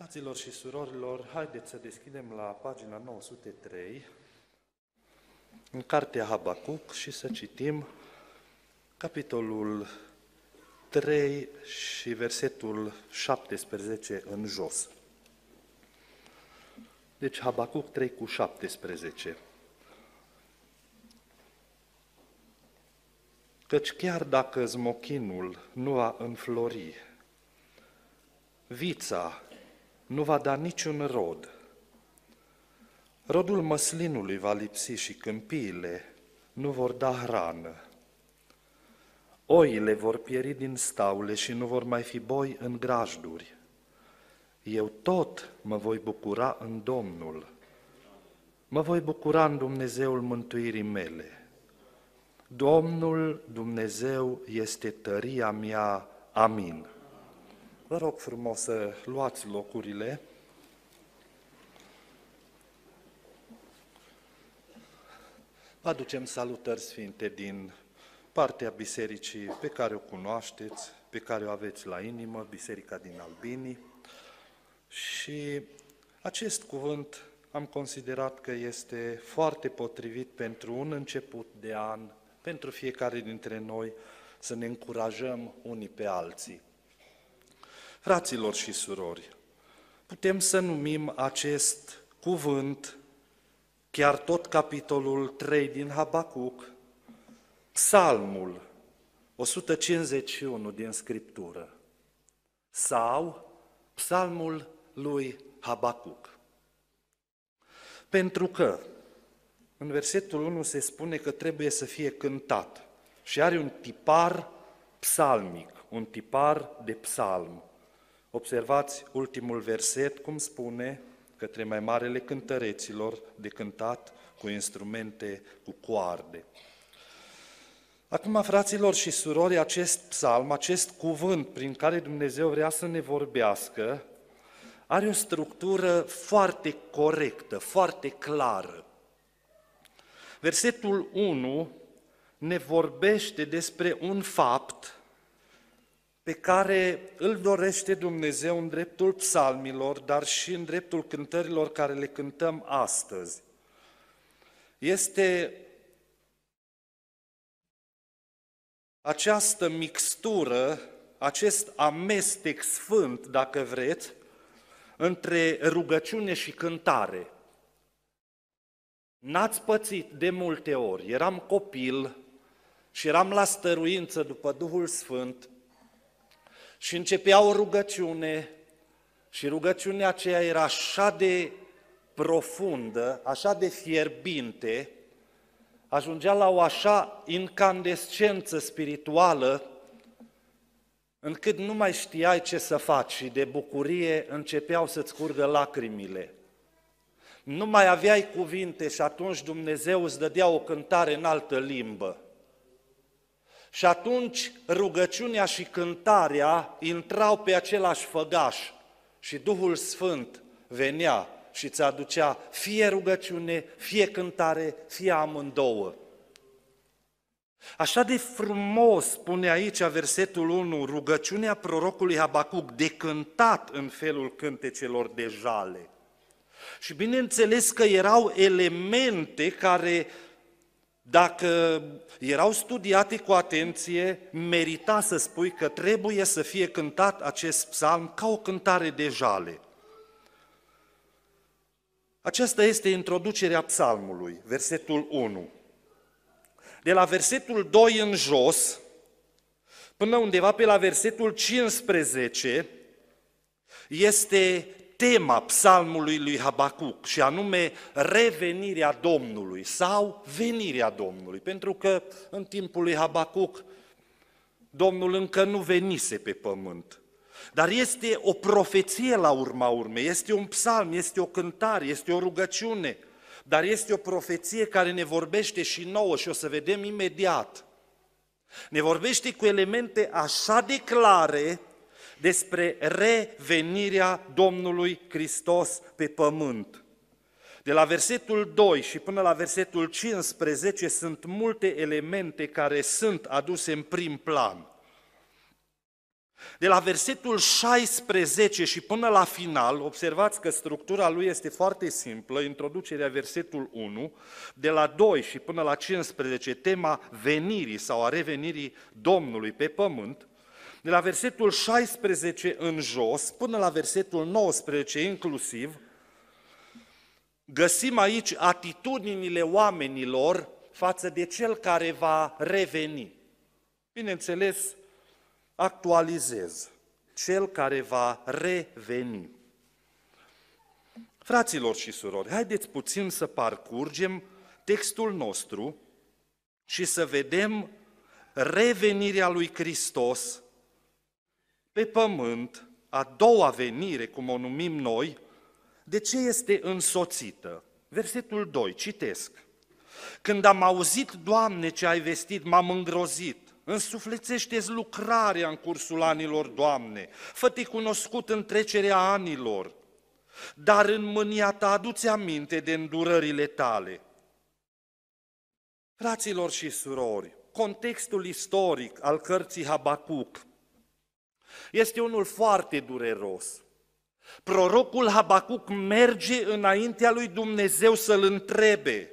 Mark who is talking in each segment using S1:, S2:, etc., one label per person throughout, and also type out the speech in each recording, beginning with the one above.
S1: Fraților și surorilor, haideți să deschidem la pagina 903 în cartea Habacuc și să citim capitolul 3 și versetul 17 în jos. Deci Habacuc 3 cu 17. Căci chiar dacă zmochinul nu va înflori, vița nu va da niciun rod. Rodul măslinului va lipsi și câmpiile nu vor da hrană. Oile vor pieri din staule și nu vor mai fi boi în grajduri. Eu tot mă voi bucura în Domnul. Mă voi bucura în Dumnezeul mântuirii mele. Domnul Dumnezeu este tăria mea. Amin. Vă rog frumos să luați locurile. Aducem salutări sfinte din partea bisericii pe care o cunoașteți, pe care o aveți la inimă, Biserica din Albini. Și acest cuvânt am considerat că este foarte potrivit pentru un început de an, pentru fiecare dintre noi să ne încurajăm unii pe alții. Fraților și surori, putem să numim acest cuvânt, chiar tot capitolul 3 din Habacuc, psalmul 151 din Scriptură sau psalmul lui Habacuc. Pentru că în versetul 1 se spune că trebuie să fie cântat și are un tipar psalmic, un tipar de psalm. Observați ultimul verset cum spune către mai marele cântăreților de cântat cu instrumente, cu coarde. Acum, fraților și surori, acest psalm, acest cuvânt prin care Dumnezeu vrea să ne vorbească, are o structură foarte corectă, foarte clară. Versetul 1 ne vorbește despre un fapt pe care îl dorește Dumnezeu în dreptul psalmilor, dar și în dreptul cântărilor care le cântăm astăzi. Este această mixtură, acest amestec sfânt, dacă vreți, între rugăciune și cântare. N-ați pățit de multe ori, eram copil și eram la stăruință după Duhul Sfânt și începea o rugăciune și rugăciunea aceea era așa de profundă, așa de fierbinte, ajungea la o așa incandescență spirituală, încât nu mai știai ce să faci și de bucurie începeau să-ți curgă lacrimile. Nu mai aveai cuvinte și atunci Dumnezeu îți dădea o cântare în altă limbă. Și atunci rugăciunea și cântarea intrau pe același făgaș și Duhul Sfânt venea și îți aducea fie rugăciune, fie cântare, fie amândouă. Așa de frumos spune aici versetul 1, rugăciunea prorocului Habacuc, de cântat în felul cântecelor de jale. Și bineînțeles că erau elemente care dacă erau studiate cu atenție, merita să spui că trebuie să fie cântat acest psalm ca o cântare de jale. Aceasta este introducerea psalmului, versetul 1. De la versetul 2 în jos, până undeva pe la versetul 15, este tema psalmului lui Habacuc și anume revenirea Domnului sau venirea Domnului, pentru că în timpul lui Habacuc Domnul încă nu venise pe pământ. Dar este o profeție la urma urmei, este un psalm, este o cântare, este o rugăciune, dar este o profeție care ne vorbește și nouă și o să vedem imediat. Ne vorbește cu elemente așa de clare despre revenirea Domnului Hristos pe pământ. De la versetul 2 și până la versetul 15 sunt multe elemente care sunt aduse în prim plan. De la versetul 16 și până la final, observați că structura lui este foarte simplă, introducerea versetul 1, de la 2 și până la 15, tema venirii sau a revenirii Domnului pe pământ, de la versetul 16 în jos până la versetul 19 inclusiv, găsim aici atitudinile oamenilor față de cel care va reveni. Bineînțeles, actualizez. Cel care va reveni. Fraților și surori, haideți puțin să parcurgem textul nostru și să vedem revenirea lui Hristos pe pământ, a doua venire, cum o numim noi, de ce este însoțită? Versetul 2, citesc. Când am auzit, Doamne, ce ai vestit, m-am îngrozit. Însuflețește-ți lucrarea în cursul anilor, Doamne. fă cunoscut în trecerea anilor. Dar în mânia ta aduți aminte de îndurările tale. Fraților și surori, contextul istoric al cărții Habacuc este unul foarte dureros. Prorocul Habacuc merge înaintea lui Dumnezeu să-l întrebe.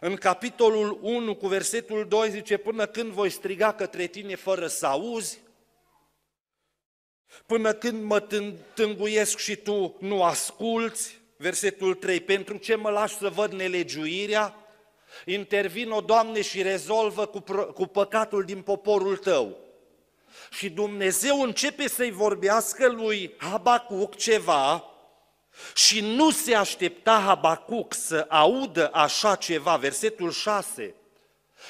S1: În capitolul 1 cu versetul 2 zice, până când voi striga către tine fără să auzi, până când mă tânguiesc și tu nu asculți, versetul 3, pentru ce mă lași să văd nelegiuirea? Intervin o Doamne, și rezolvă cu, cu păcatul din poporul tău. Și Dumnezeu începe să-i vorbească lui Habacuc ceva și nu se aștepta Habacuc să audă așa ceva. Versetul 6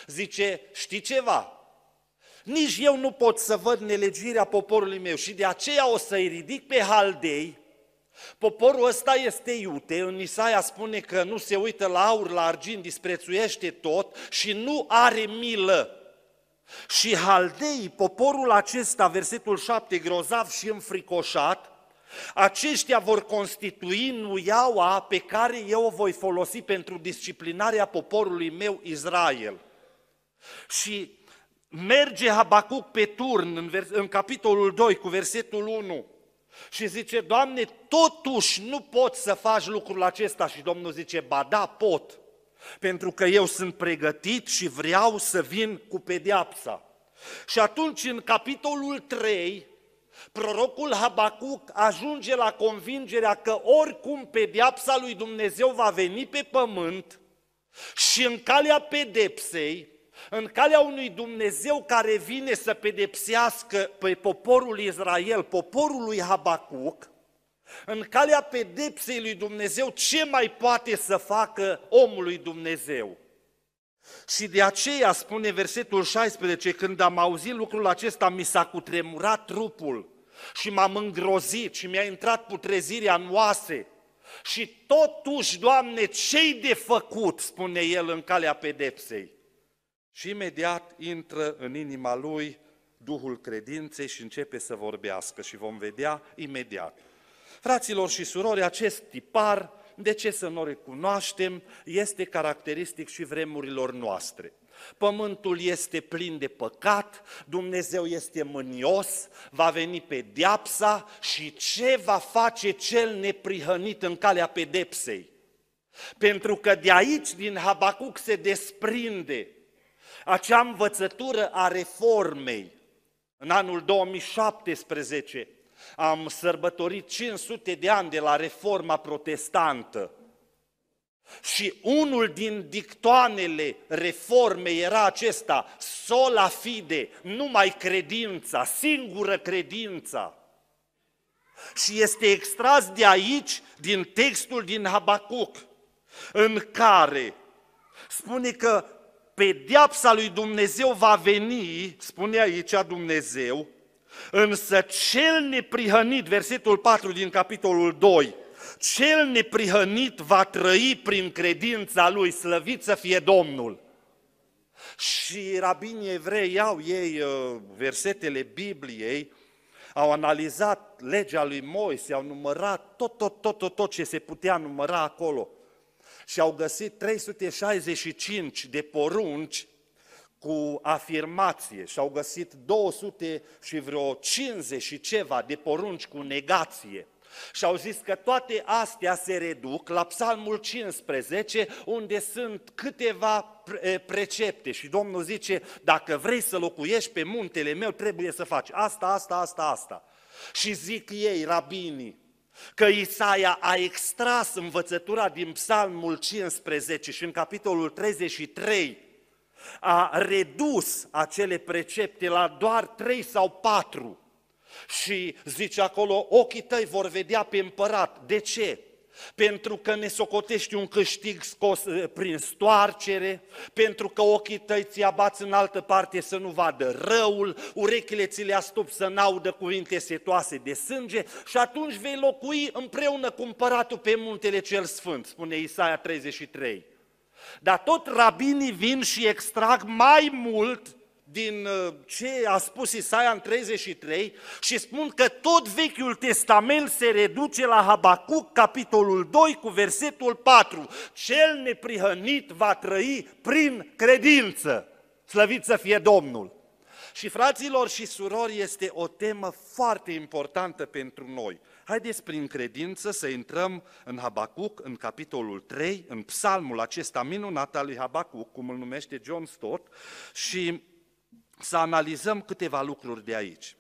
S1: zice, știi ceva? Nici eu nu pot să văd nelegirea poporului meu și de aceea o să-i ridic pe haldei. Poporul ăsta este iute, în Isaia spune că nu se uită la aur, la argint, disprețuiește tot și nu are milă și haldei, poporul acesta, versetul 7, grozav și înfricoșat, aceștia vor constitui nuiaua pe care eu o voi folosi pentru disciplinarea poporului meu Israel. Și merge Habacuc pe turn în, vers- în capitolul 2 cu versetul 1 și zice, Doamne, totuși nu pot să faci lucrul acesta. Și Domnul zice, ba da, pot pentru că eu sunt pregătit și vreau să vin cu pedeapsa. Și atunci, în capitolul 3, prorocul Habacuc ajunge la convingerea că oricum pedeapsa lui Dumnezeu va veni pe pământ și în calea pedepsei, în calea unui Dumnezeu care vine să pedepsească pe poporul Israel, poporul lui Habacuc, în calea pedepsei lui Dumnezeu, ce mai poate să facă omului Dumnezeu? Și de aceea, spune versetul 16, când am auzit lucrul acesta, mi s-a cutremurat trupul și m-am îngrozit și mi-a intrat putrezirea în oase. Și totuși, Doamne, ce-i de făcut, spune el în calea pedepsei. Și imediat intră în inima lui Duhul credinței și începe să vorbească și vom vedea imediat. Fraților și surori, acest tipar, de ce să nu recunoaștem, este caracteristic și vremurilor noastre. Pământul este plin de păcat, Dumnezeu este mânios, va veni pedeapsa și ce va face cel neprihănit în calea pedepsei? Pentru că de aici, din Habacuc, se desprinde acea învățătură a reformei. În anul 2017, am sărbătorit 500 de ani de la reforma protestantă. Și unul din dictoanele reformei era acesta, sola fide, numai credința, singură credința. Și este extras de aici, din textul din Habacuc, în care spune că pediapsa lui Dumnezeu va veni, spune aici Dumnezeu, Însă cel neprihănit, versetul 4 din capitolul 2, cel neprihănit va trăi prin credința lui, slăvit să fie Domnul. Și rabinii evrei iau ei uh, versetele Bibliei, au analizat legea lui Moise, au numărat tot, tot, tot, tot, tot ce se putea număra acolo. Și au găsit 365 de porunci cu afirmație și au găsit 200 și vreo 50 și ceva de porunci cu negație. Și au zis că toate astea se reduc la Psalmul 15, unde sunt câteva precepte și Domnul zice, dacă vrei să locuiești pe muntele meu, trebuie să faci asta, asta, asta, asta. Și zic ei, rabinii, că Isaia a extras învățătura din Psalmul 15 și în capitolul 33 a redus acele precepte la doar trei sau patru. Și zice acolo, ochii tăi vor vedea pe împărat. De ce? pentru că ne socotești un câștig scos eh, prin stoarcere, pentru că ochii tăi ți abați în altă parte să nu vadă răul, urechile ți le astup să n-audă cuvinte setoase de sânge și atunci vei locui împreună cu împăratul pe muntele cel sfânt, spune Isaia 33. Dar tot rabinii vin și extrag mai mult din uh, ce a spus Isaia în 33 și spun că tot Vechiul Testament se reduce la Habacuc, capitolul 2, cu versetul 4. Cel neprihănit va trăi prin credință. Slăvit să fie Domnul! Și fraților și surori, este o temă foarte importantă pentru noi. Haideți prin credință să intrăm în Habacuc, în capitolul 3, în psalmul acesta minunat al lui Habacuc, cum îl numește John Stott, și să analizăm câteva lucruri de aici.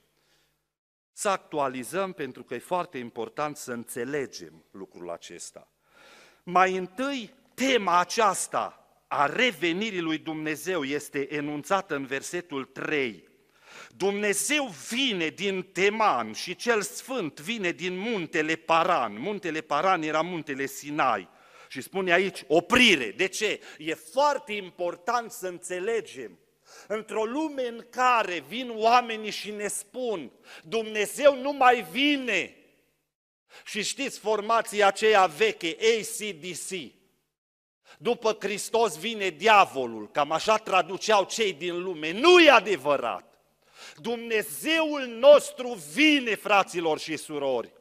S1: Să actualizăm, pentru că e foarte important să înțelegem lucrul acesta. Mai întâi, tema aceasta a revenirii lui Dumnezeu este enunțată în versetul 3 Dumnezeu vine din Teman și cel Sfânt vine din muntele Paran. Muntele Paran era muntele Sinai. Și spune aici, oprire. De ce? E foarte important să înțelegem Într-o lume în care vin oamenii și ne spun, Dumnezeu nu mai vine. Și știți formația aceea veche, ACDC. După Hristos vine diavolul, cam așa traduceau cei din lume. Nu e adevărat! Dumnezeul nostru vine, fraților și surori.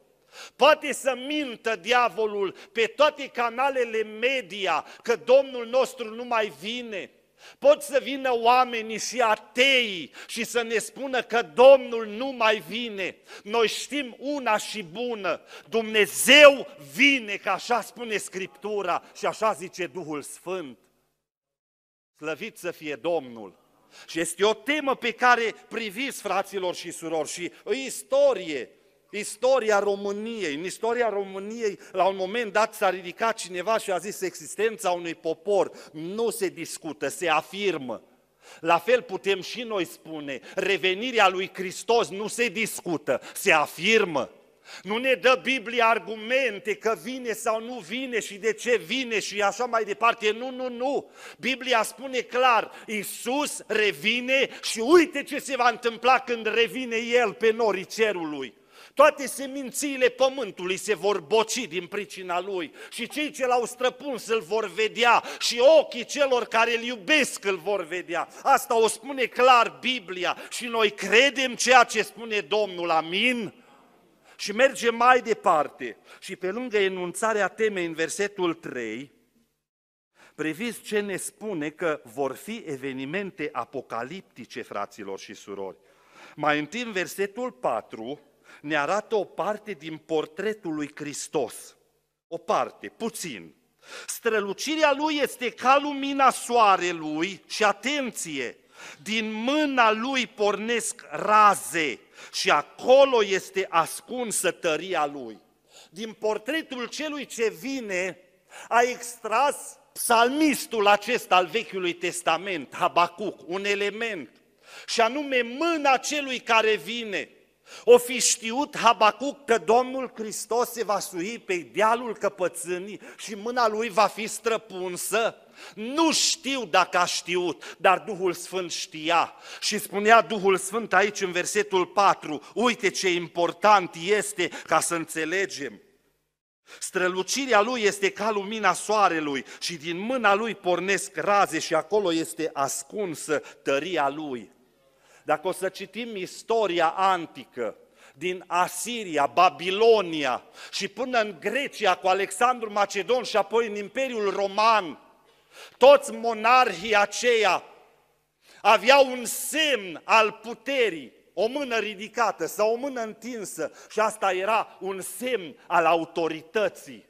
S1: Poate să mintă diavolul pe toate canalele media că Domnul nostru nu mai vine. Pot să vină oamenii și atei și să ne spună că Domnul nu mai vine. Noi știm una și bună, Dumnezeu vine, că așa spune Scriptura și așa zice Duhul Sfânt. Slăvit să fie Domnul! Și este o temă pe care priviți, fraților și surori, și istorie, istoria României. În istoria României, la un moment dat s-a ridicat cineva și a zis existența unui popor nu se discută, se afirmă. La fel putem și noi spune, revenirea lui Hristos nu se discută, se afirmă. Nu ne dă Biblia argumente că vine sau nu vine și de ce vine și așa mai departe. Nu, nu, nu. Biblia spune clar, Iisus revine și uite ce se va întâmpla când revine El pe norii cerului. Toate semințiile pământului se vor boci din pricina lui și cei ce l-au străpuns îl vor vedea și ochii celor care îl iubesc îl vor vedea. Asta o spune clar Biblia și noi credem ceea ce spune Domnul, amin? Și merge mai departe. Și pe lângă enunțarea temei în versetul 3, priviți ce ne spune că vor fi evenimente apocaliptice, fraților și surori. Mai întâi în versetul 4 ne arată o parte din portretul lui Hristos. O parte, puțin. Strălucirea lui este ca lumina soarelui și atenție, din mâna lui pornesc raze și acolo este ascunsă tăria lui. Din portretul celui ce vine a extras psalmistul acesta al Vechiului Testament, Habacuc, un element, și anume mâna celui care vine. O fi știut Habacuc că Domnul Hristos se va sui pe dealul căpățânii și mâna lui va fi străpunsă? Nu știu dacă a știut, dar Duhul Sfânt știa. Și spunea Duhul Sfânt aici în versetul 4, uite ce important este ca să înțelegem. Strălucirea lui este ca lumina soarelui și din mâna lui pornesc raze și acolo este ascunsă tăria lui. Dacă o să citim istoria antică, din Asiria, Babilonia și până în Grecia cu Alexandru Macedon și apoi în Imperiul Roman, toți monarhii aceia aveau un semn al puterii, o mână ridicată sau o mână întinsă și asta era un semn al autorității.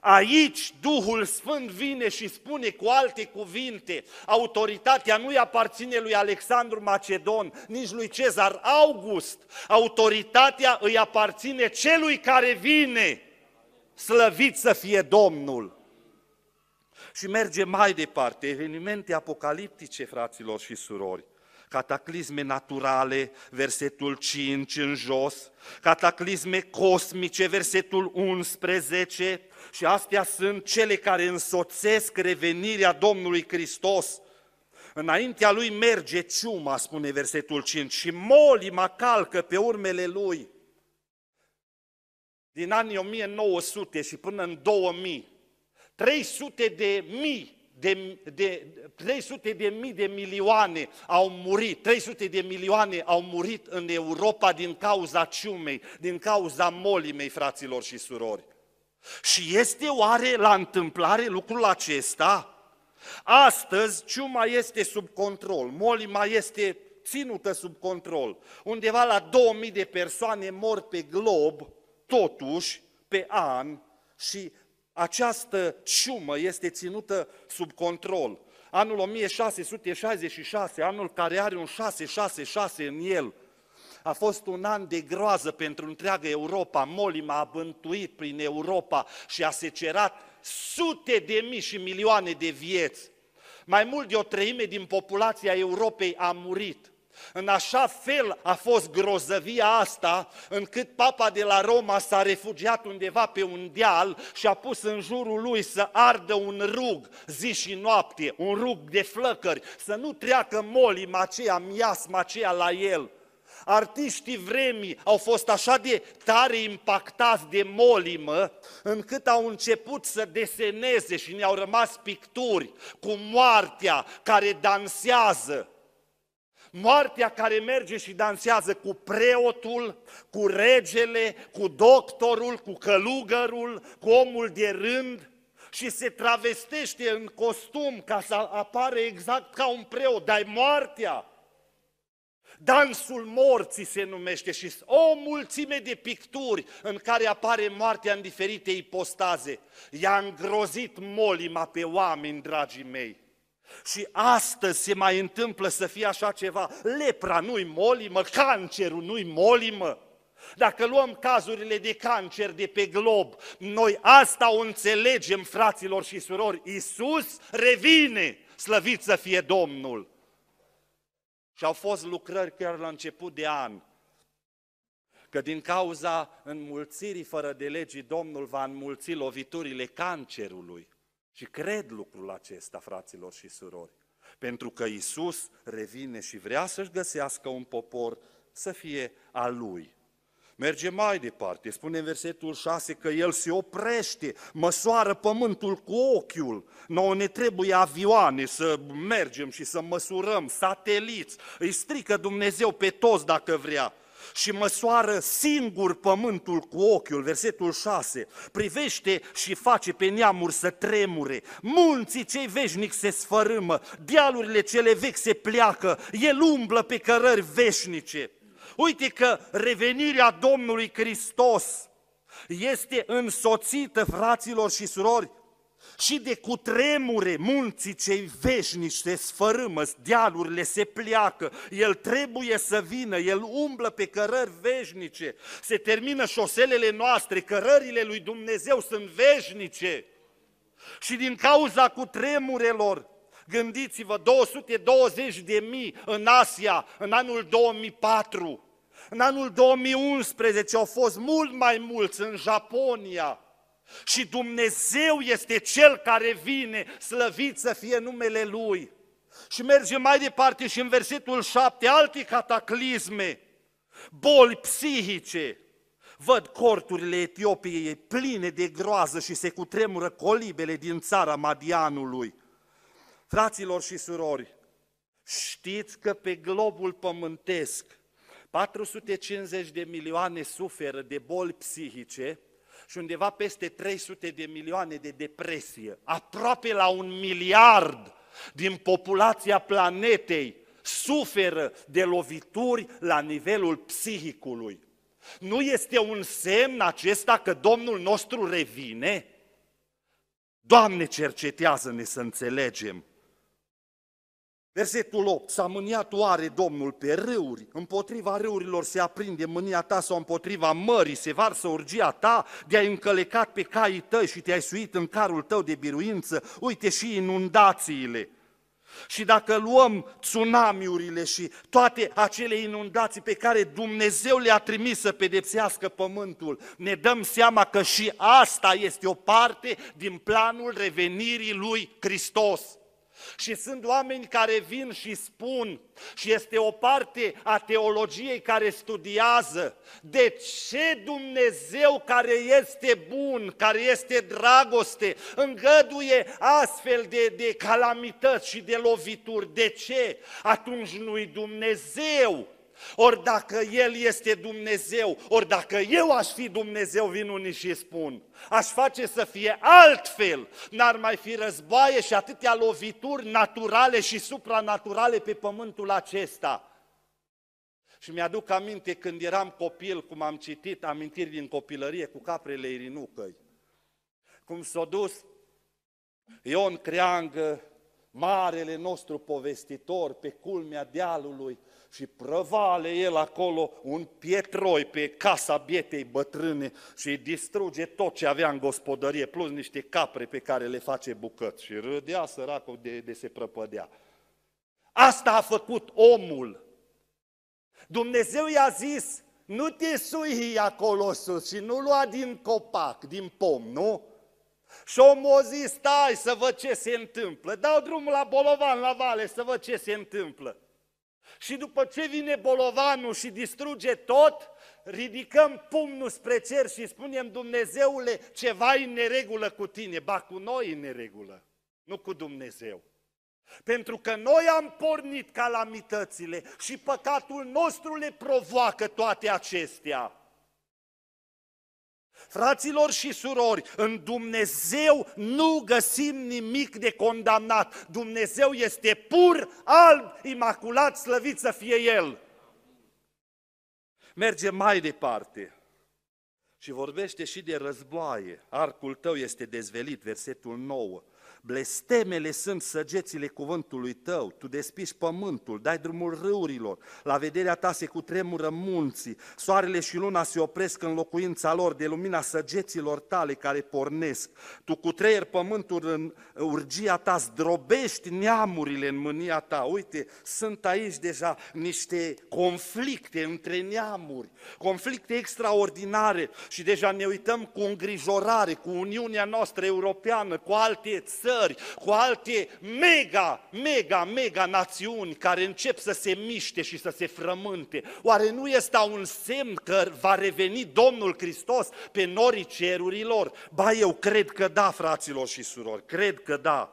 S1: Aici Duhul Sfânt vine și spune cu alte cuvinte, autoritatea nu-i aparține lui Alexandru Macedon, nici lui Cezar August, autoritatea îi aparține celui care vine, slăvit să fie Domnul și merge mai departe. Evenimente apocaliptice, fraților și surori cataclisme naturale, versetul 5 în jos, cataclisme cosmice, versetul 11, și astea sunt cele care însoțesc revenirea Domnului Hristos. Înaintea lui merge ciuma, spune versetul 5, și molima calcă pe urmele lui. Din anii 1900 și până în 2000, 300 de mii de, de 300 de mii de milioane au murit, 300 de milioane au murit în Europa din cauza ciumei, din cauza molimei, fraților și surori. Și este oare la întâmplare lucrul acesta? Astăzi ciuma este sub control, molima este ținută sub control. Undeva la 2000 de persoane mor pe glob, totuși, pe an, și această ciumă este ținută sub control. Anul 1666, anul care are un 666 în el, a fost un an de groază pentru întreaga Europa. Molima a bântuit prin Europa și a secerat sute de mii și milioane de vieți. Mai mult de o treime din populația Europei a murit. În așa fel a fost grozăvia asta, încât papa de la Roma s-a refugiat undeva pe un deal și a pus în jurul lui să ardă un rug zi și noapte, un rug de flăcări, să nu treacă molima aceea, miasma aceea la el. Artiștii vremii au fost așa de tare impactați de molimă, încât au început să deseneze și ne-au rămas picturi cu moartea care dansează. Moartea care merge și dansează cu preotul, cu regele, cu doctorul, cu călugărul, cu omul de rând și se travestește în costum ca să apare exact ca un preot, dar moartea. Dansul morții se numește și o mulțime de picturi în care apare moartea în diferite ipostaze. I-a îngrozit molima pe oameni, dragii mei. Și astăzi se mai întâmplă să fie așa ceva. Lepra nu-i molimă, cancerul nu-i molimă. Dacă luăm cazurile de cancer de pe glob, noi asta o înțelegem, fraților și surori. Iisus revine, slăvit să fie Domnul. Și au fost lucrări chiar la început de an, că din cauza înmulțirii fără de legii, Domnul va înmulți loviturile cancerului. Și cred lucrul acesta, fraților și surori, pentru că Isus revine și vrea să-și găsească un popor să fie al lui. Merge mai departe, spune în versetul 6 că el se oprește, măsoară pământul cu ochiul. Noi ne trebuie avioane să mergem și să măsurăm, sateliți. Îi strică Dumnezeu pe toți dacă vrea și măsoară singur pământul cu ochiul, versetul 6, privește și face pe neamuri să tremure, munții cei veșnic se sfărâmă, dealurile cele vechi se pleacă, el umblă pe cărări veșnice. Uite că revenirea Domnului Hristos este însoțită, fraților și surori, și de cutremure munții cei veșnici se sfărâmă, dealurile se pleacă, el trebuie să vină, el umblă pe cărări veșnice, se termină șoselele noastre, cărările lui Dumnezeu sunt veșnice. Și din cauza cutremurelor, gândiți-vă, 220 de mii în Asia în anul 2004, în anul 2011 au fost mult mai mulți în Japonia, și Dumnezeu este Cel care vine, slăvit să fie numele Lui. Și mergem mai departe și în versetul 7, alte cataclisme, boli psihice. Văd corturile Etiopiei pline de groază și se cutremură colibele din țara Madianului. Fraților și surori, știți că pe globul pământesc 450 de milioane suferă de boli psihice, și undeva peste 300 de milioane de depresie. Aproape la un miliard din populația planetei suferă de lovituri la nivelul psihicului. Nu este un semn acesta că Domnul nostru revine? Doamne, cercetează-ne să înțelegem. Versetul 8. S-a mâniat oare Domnul pe râuri? Împotriva râurilor se aprinde mânia ta sau împotriva mării se varsă urgia ta? De-ai încălecat pe caii tăi și te-ai suit în carul tău de biruință? Uite și inundațiile. Și dacă luăm tsunamiurile și toate acele inundații pe care Dumnezeu le-a trimis să pedepsească pământul, ne dăm seama că și asta este o parte din planul revenirii lui Hristos. Și sunt oameni care vin și spun, și este o parte a teologiei care studiază, de ce Dumnezeu care este bun, care este dragoste, îngăduie astfel de, de calamități și de lovituri? De ce? Atunci nu-i Dumnezeu ori dacă El este Dumnezeu, ori dacă eu aș fi Dumnezeu, vin unii și spun, aș face să fie altfel, n-ar mai fi războaie și atâtea lovituri naturale și supranaturale pe pământul acesta. Și mi-aduc aminte când eram copil, cum am citit amintiri din copilărie cu caprele irinucăi, cum s-a dus Ion Creangă, marele nostru povestitor, pe culmea dealului, și prăvale el acolo un pietroi pe casa bietei bătrâne și distruge tot ce avea în gospodărie, plus niște capre pe care le face bucăți. Și râdea săracul de, de se prăpădea. Asta a făcut omul. Dumnezeu i-a zis, nu te sui acolo sus și nu lua din copac, din pom, nu? Și omul a zis, stai să văd ce se întâmplă. Dau drumul la Bolovan, la vale, să văd ce se întâmplă. Și după ce vine bolovanul și distruge tot, ridicăm pumnul spre cer și spunem, Dumnezeule, ceva e în neregulă cu tine, ba cu noi e în neregulă, nu cu Dumnezeu. Pentru că noi am pornit calamitățile și păcatul nostru le provoacă toate acestea. Fraților și surori, în Dumnezeu nu găsim nimic de condamnat. Dumnezeu este pur, alb, imaculat, slăvit să fie El. Merge mai departe și vorbește și de războaie. Arcul tău este dezvelit, versetul 9. Blestemele sunt săgețile cuvântului tău, tu despiși pământul, dai drumul râurilor, la vederea ta se cutremură munții, soarele și luna se opresc în locuința lor de lumina săgeților tale care pornesc. Tu cutreier pământul în urgia ta, zdrobești neamurile în mânia ta. Uite, sunt aici deja niște conflicte între neamuri, conflicte extraordinare și deja ne uităm cu îngrijorare, cu Uniunea noastră europeană, cu alte țări, țări, cu alte mega, mega, mega națiuni care încep să se miște și să se frământe. Oare nu este un semn că va reveni Domnul Hristos pe norii cerurilor? Ba, eu cred că da, fraților și surori, cred că da.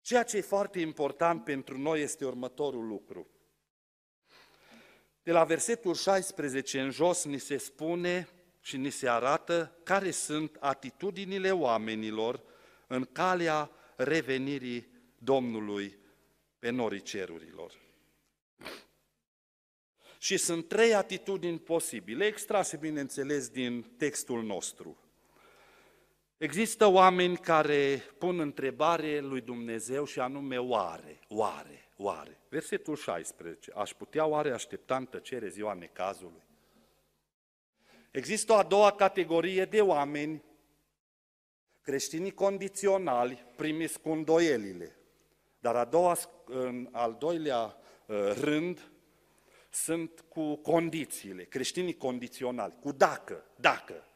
S1: Ceea ce e foarte important pentru noi este următorul lucru. De la versetul 16 în jos ni se spune și ni se arată care sunt atitudinile oamenilor în calea revenirii Domnului pe norii cerurilor. Și sunt trei atitudini posibile, extrase, bineînțeles, din textul nostru. Există oameni care pun întrebare lui Dumnezeu și anume oare, oare, oare. Versetul 16. Aș putea oare aștepta în tăcere ziua necazului? Există o a doua categorie de oameni creștinii condiționali primiți cu îndoielile. Dar a doua, în al doilea uh, rând sunt cu condițiile, creștinii condiționali, cu dacă, dacă.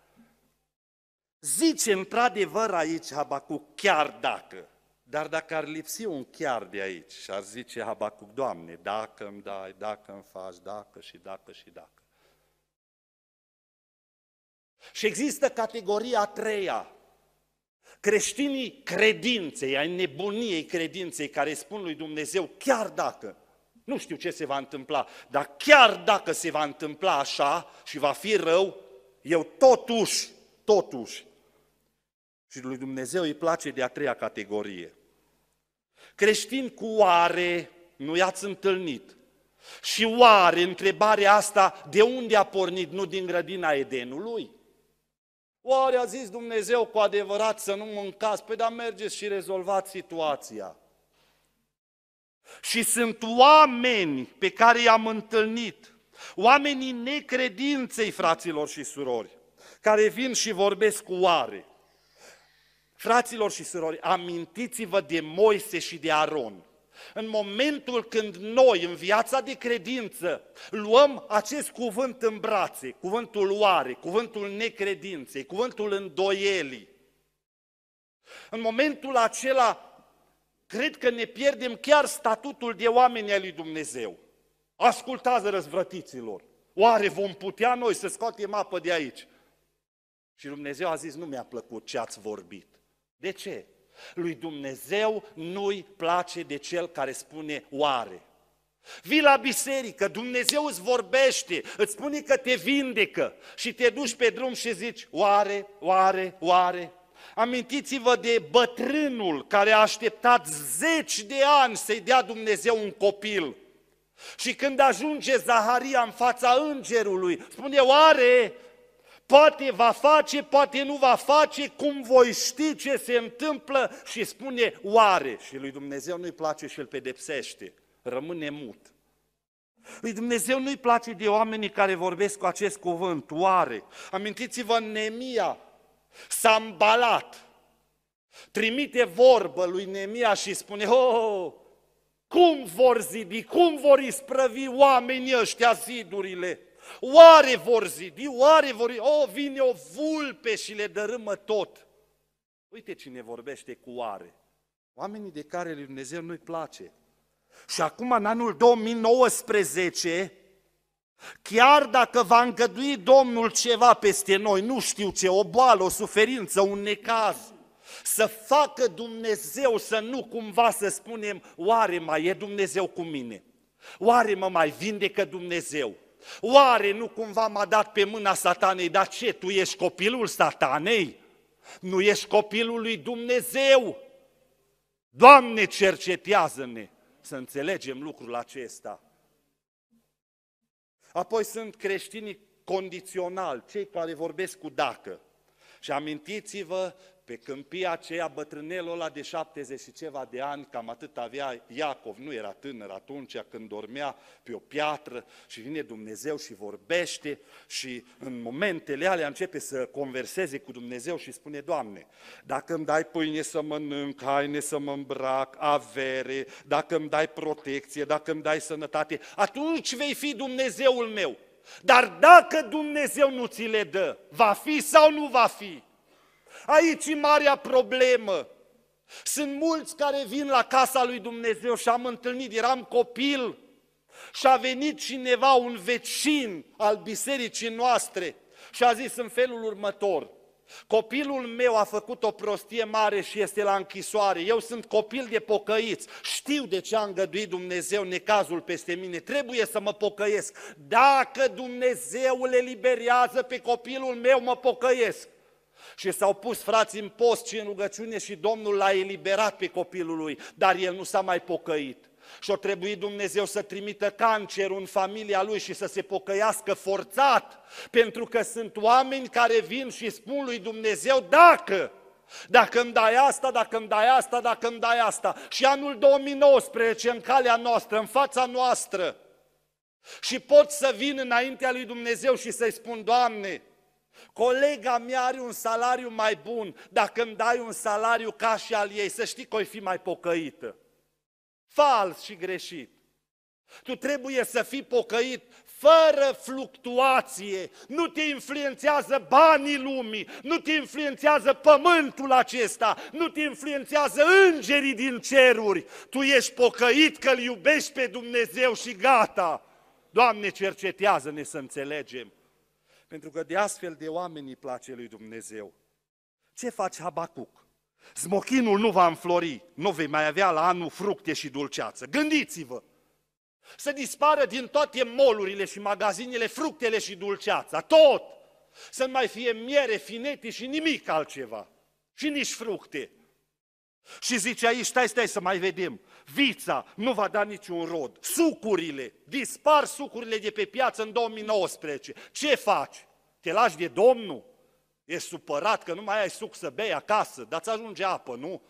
S1: Zice într-adevăr aici Habacuc chiar dacă, dar dacă ar lipsi un chiar de aici și ar zice Habacuc, Doamne, dacă îmi dai, dacă îmi faci, dacă și dacă și dacă. Și există categoria a treia, Creștinii credinței, ai nebuniei credinței care spun lui Dumnezeu, chiar dacă, nu știu ce se va întâmpla, dar chiar dacă se va întâmpla așa și va fi rău, eu totuși, totuși, și lui Dumnezeu îi place de a treia categorie. Creștin cu oare nu i-ați întâlnit? Și oare întrebarea asta de unde a pornit? Nu din grădina Edenului? Oare a zis Dumnezeu cu adevărat să nu mâncați? Păi dar mergeți și rezolvați situația. Și sunt oameni pe care i-am întâlnit, oamenii necredinței, fraților și surori, care vin și vorbesc cu oare. Fraților și surori, amintiți-vă de Moise și de Aron. În momentul când noi, în viața de credință, luăm acest cuvânt în brațe, cuvântul oare, cuvântul necredinței, cuvântul îndoielii, în momentul acela, cred că ne pierdem chiar statutul de oameni al lui Dumnezeu. Ascultați răzvrătiților, oare vom putea noi să scoatem apă de aici? Și Dumnezeu a zis, nu mi-a plăcut ce ați vorbit. De ce? Lui Dumnezeu nu-i place de cel care spune oare. Vii la biserică, Dumnezeu îți vorbește, îți spune că te vindecă și te duci pe drum și zici, oare, oare, oare. Amintiți-vă de bătrânul care a așteptat zeci de ani să-i dea Dumnezeu un copil. Și când ajunge Zaharia în fața îngerului, spune, oare, Poate va face, poate nu va face, cum voi ști ce se întâmplă și spune oare. Și lui Dumnezeu nu-i place și îl pedepsește. Rămâne mut. Lui Dumnezeu nu-i place de oamenii care vorbesc cu acest cuvânt, oare. Amintiți-vă, Nemia s-a îmbalat. Trimite vorbă lui Nemia și spune, oh, oh, oh, cum vor zidi, cum vor isprăvi oamenii ăștia zidurile? Oare vor zidi? Oare vor... O, oh, vine o vulpe și le dărâmă tot. Uite cine vorbește cu oare. Oamenii de care lui Dumnezeu nu-i place. Și acum, în anul 2019, chiar dacă va îngădui Domnul ceva peste noi, nu știu ce, o boală, o suferință, un necaz, să facă Dumnezeu să nu cumva să spunem, oare mai e Dumnezeu cu mine? Oare mă mai vindecă Dumnezeu? Oare nu cumva m-a dat pe mâna satanei? Dar ce, tu ești copilul satanei? Nu ești copilul lui Dumnezeu? Doamne, cercetează-ne să înțelegem lucrul acesta. Apoi sunt creștinii condițional, cei care vorbesc cu dacă. Și amintiți-vă pe câmpia aceea, bătrânelul ăla de 70 și ceva de ani, cam atât avea Iacov, nu era tânăr atunci, când dormea pe o piatră și vine Dumnezeu și vorbește și în momentele alea începe să converseze cu Dumnezeu și spune, Doamne, dacă îmi dai pâine să mănânc, haine să mă îmbrac, avere, dacă îmi dai protecție, dacă îmi dai sănătate, atunci vei fi Dumnezeul meu. Dar dacă Dumnezeu nu ți le dă, va fi sau nu va fi? Aici e marea problemă. Sunt mulți care vin la casa lui Dumnezeu și am întâlnit, eram copil și a venit cineva, un vecin al bisericii noastre și a zis în felul următor, copilul meu a făcut o prostie mare și este la închisoare, eu sunt copil de pocăiți, știu de ce a îngăduit Dumnezeu necazul peste mine, trebuie să mă pocăiesc, dacă Dumnezeu le liberează pe copilul meu, mă pocăiesc. Și s-au pus frații în post și în rugăciune și Domnul l-a eliberat pe copilul lui, dar el nu s-a mai pocăit. Și o trebuie Dumnezeu să trimită cancerul în familia lui și să se pocăiască forțat, pentru că sunt oameni care vin și spun lui Dumnezeu dacă, dacă îmi dai asta, dacă îmi dai asta, dacă îmi dai asta. Și anul 2019, în calea noastră, în fața noastră, și pot să vin înaintea lui Dumnezeu și să-i spun, Doamne, Colega mea are un salariu mai bun, dacă îmi dai un salariu ca și al ei, să știi că o fi mai pocăită. Fals și greșit. Tu trebuie să fii pocăit fără fluctuație. Nu te influențează banii lumii, nu te influențează pământul acesta, nu te influențează îngerii din ceruri. Tu ești pocăit că îl iubești pe Dumnezeu și gata. Doamne, cercetează-ne să înțelegem. Pentru că de astfel de oameni îi place lui Dumnezeu. Ce face Habacuc? Smochinul nu va înflori, nu vei mai avea la anul fructe și dulceață. Gândiți-vă! Să dispară din toate molurile și magazinele fructele și dulceața, tot! Să nu mai fie miere, finete și nimic altceva. Și nici fructe. Și zice aici, stai, stai să mai vedem vița nu va da niciun rod, sucurile, dispar sucurile de pe piață în 2019. Ce faci? Te lași de Domnul? E supărat că nu mai ai suc să bei acasă, dar ți ajunge apă, nu?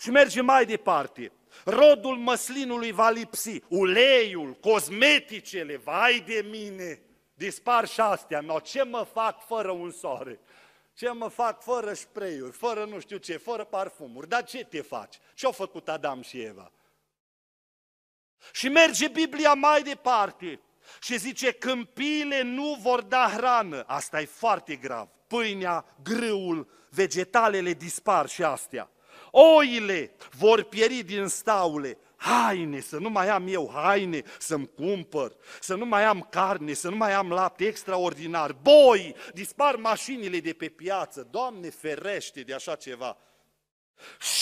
S1: Și merge mai departe. Rodul măslinului va lipsi, uleiul, cosmeticele, vai de mine! Dispar și astea, no, ce mă fac fără un soare? Ce mă fac fără spreiuri, fără nu știu ce, fără parfumuri. Dar ce te faci? Ce-au făcut Adam și Eva? Și merge Biblia mai departe și zice, câmpiile nu vor da hrană. Asta e foarte grav. Pâinea, grâul, vegetalele dispar și astea. Oile vor pieri din staule, haine, să nu mai am eu haine să-mi cumpăr, să nu mai am carne, să nu mai am lapte, extraordinar, boi, dispar mașinile de pe piață, Doamne ferește de așa ceva.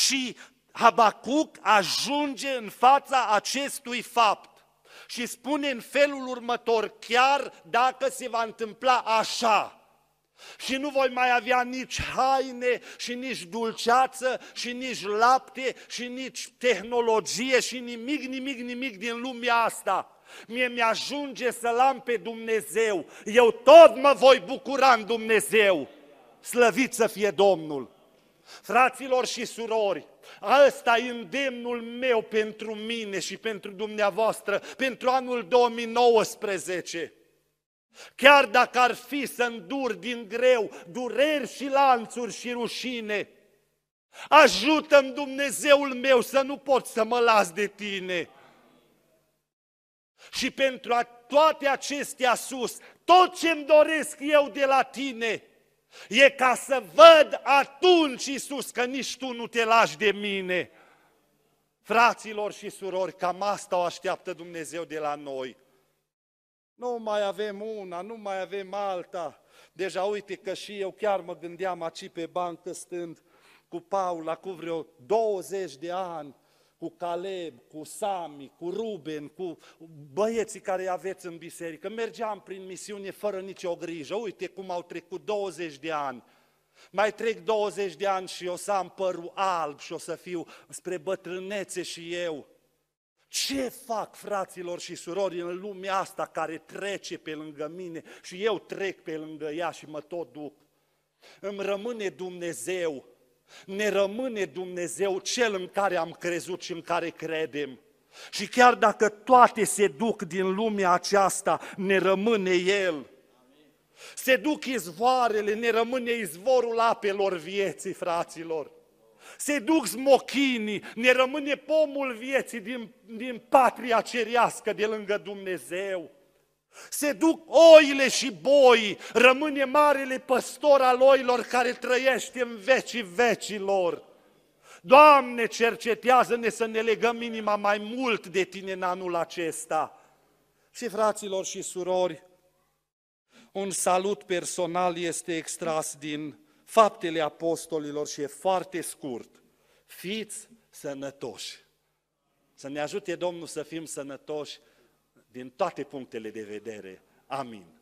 S1: Și Habacuc ajunge în fața acestui fapt și spune în felul următor, chiar dacă se va întâmpla așa, și nu voi mai avea nici haine și nici dulceață și nici lapte și nici tehnologie și nimic, nimic, nimic din lumea asta. Mie mi-ajunge să-L am pe Dumnezeu. Eu tot mă voi bucura în Dumnezeu. Slăvit să fie Domnul! Fraților și surori, Asta e îndemnul meu pentru mine și pentru dumneavoastră, pentru anul 2019. Chiar dacă ar fi să îndur din greu dureri și lanțuri și rușine, ajută-mi Dumnezeul meu să nu pot să mă las de tine. Și pentru toate acestea sus, tot ce îmi doresc eu de la tine e ca să văd atunci, Iisus, că nici tu nu te lași de mine. Fraților și surori, cam asta o așteaptă Dumnezeu de la noi – nu mai avem una, nu mai avem alta. Deja uite că și eu chiar mă gândeam aici pe bancă stând cu Paula cu vreo 20 de ani, cu Caleb, cu Sami, cu Ruben, cu băieții care aveți în biserică. Mergeam prin misiune fără nicio grijă. Uite cum au trecut 20 de ani. Mai trec 20 de ani și o să am părul alb și o să fiu spre bătrânețe și eu ce fac fraților și surori în lumea asta care trece pe lângă mine și eu trec pe lângă ea și mă tot duc? Îmi rămâne Dumnezeu, ne rămâne Dumnezeu cel în care am crezut și în care credem. Și chiar dacă toate se duc din lumea aceasta, ne rămâne El. Se duc izvoarele, ne rămâne izvorul apelor vieții, fraților se duc smochinii, ne rămâne pomul vieții din, din patria cerească de lângă Dumnezeu. Se duc oile și boii, rămâne marele păstor al oilor care trăiește în vecii vecilor. Doamne, cercetează-ne să ne legăm inima mai mult de Tine în anul acesta. Și fraților și surori, un salut personal este extras din faptele apostolilor și e foarte scurt. Fiți sănătoși. Să ne ajute Domnul să fim sănătoși din toate punctele de vedere. Amin.